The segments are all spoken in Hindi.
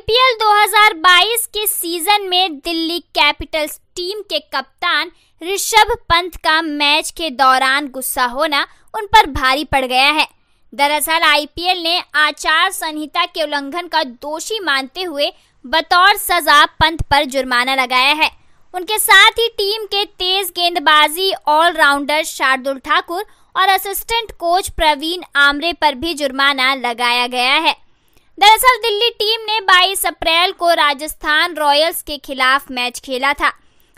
आईपीएल 2022 के सीजन में दिल्ली कैपिटल्स टीम के कप्तान ऋषभ पंत का मैच के दौरान गुस्सा होना उन पर भारी पड़ गया है दरअसल आईपीएल ने आचार संहिता के उल्लंघन का दोषी मानते हुए बतौर सजा पंत पर जुर्माना लगाया है उनके साथ ही टीम के तेज गेंदबाजी ऑलराउंडर शार्दुल ठाकुर और असिस्टेंट कोच प्रवीण आमरे पर भी जुर्माना लगाया गया है दरअसल दिल्ली टीम ने 22 अप्रैल को राजस्थान रॉयल्स के खिलाफ मैच खेला था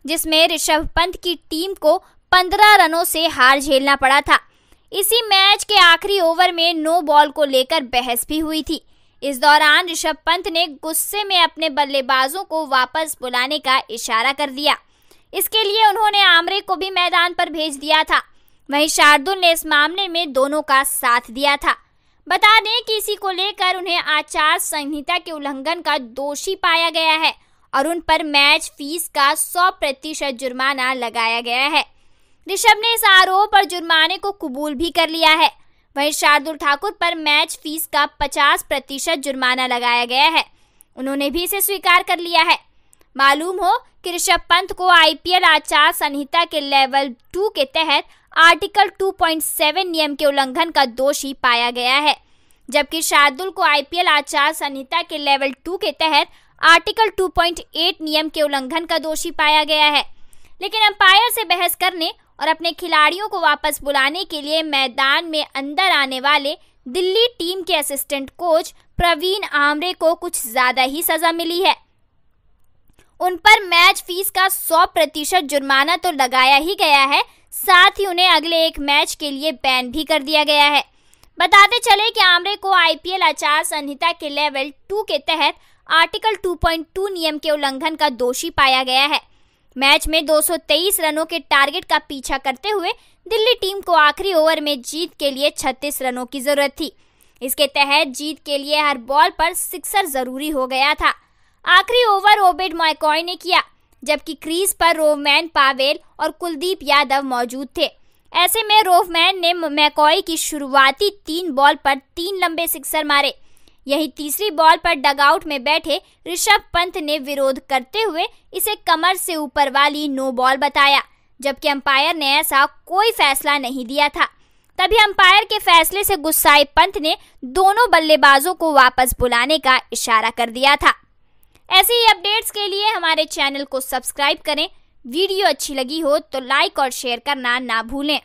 जिसमें ऋषभ पंत की टीम को 15 रनों से हार झेलना पड़ा था इसी मैच के आखिरी ओवर में नो बॉल को लेकर बहस भी हुई थी इस दौरान ऋषभ पंत ने गुस्से में अपने बल्लेबाजों को वापस बुलाने का इशारा कर दिया इसके लिए उन्होंने आमरे को भी मैदान पर भेज दिया था वहीं शार्दुल ने इस मामले में दोनों का साथ दिया था बता दें कि इसी को लेकर उन्हें आचार संहिता के उल्लंघन का दोषी पाया गया है और उन पर मैच फीस का 100 प्रतिशत जुर्माना लगाया गया है ऋषभ ने इस आरोप और जुर्माने को कबूल भी कर लिया है वहीं शार्दुल ठाकुर पर मैच फीस का 50 प्रतिशत जुर्माना लगाया गया है उन्होंने भी इसे स्वीकार कर लिया है मालूम हो कि ऋषभ पंत को आईपीएल आचार संहिता के लेवल टू के तहत आर्टिकल 2.7 नियम के उल्लंघन का दोषी पाया गया है जबकि शार्दुल को आईपीएल आचार संहिता के लेवल टू के तहत आर्टिकल 2.8 नियम के उल्लंघन का दोषी पाया गया है लेकिन अंपायर से बहस करने और अपने खिलाड़ियों को वापस बुलाने के लिए मैदान में अंदर आने वाले दिल्ली टीम के असिस्टेंट कोच प्रवीण आमरे को कुछ ज्यादा ही सजा मिली है उन पर मैच फीस का 100 प्रतिशत जुर्माना तो लगाया ही गया है साथ ही उन्हें अगले एक मैच के लिए बैन भी कर दिया गया है बताते चले कि आमरे को आईपीएल आचार संहिता के लेवल टू के तहत आर्टिकल 2.2 नियम के उल्लंघन का दोषी पाया गया है मैच में 223 रनों के टारगेट का पीछा करते हुए दिल्ली टीम को आखिरी ओवर में जीत के लिए 36 रनों की जरूरत थी इसके तहत जीत के लिए हर बॉल पर सिक्सर जरूरी हो गया था आखिरी ओवर ओबेड मॉयकॉय ने किया जबकि क्रीज पर रोवमैन पावेल और कुलदीप यादव मौजूद थे ऐसे में रोवमैन ने मैकॉय की शुरुआती तीन बॉल पर तीन लंबे सिक्सर मारे यही तीसरी बॉल पर डगआउट में बैठे ऋषभ पंत ने विरोध करते हुए इसे कमर से ऊपर वाली नो बॉल बताया जबकि अंपायर ने ऐसा कोई फैसला नहीं दिया था तभी अंपायर के फैसले से गुस्साए पंत ने दोनों बल्लेबाजों को वापस बुलाने का इशारा कर दिया था ऐसे ही अपडेट्स के लिए हमारे चैनल को सब्सक्राइब करें वीडियो अच्छी लगी हो तो लाइक और शेयर करना ना भूलें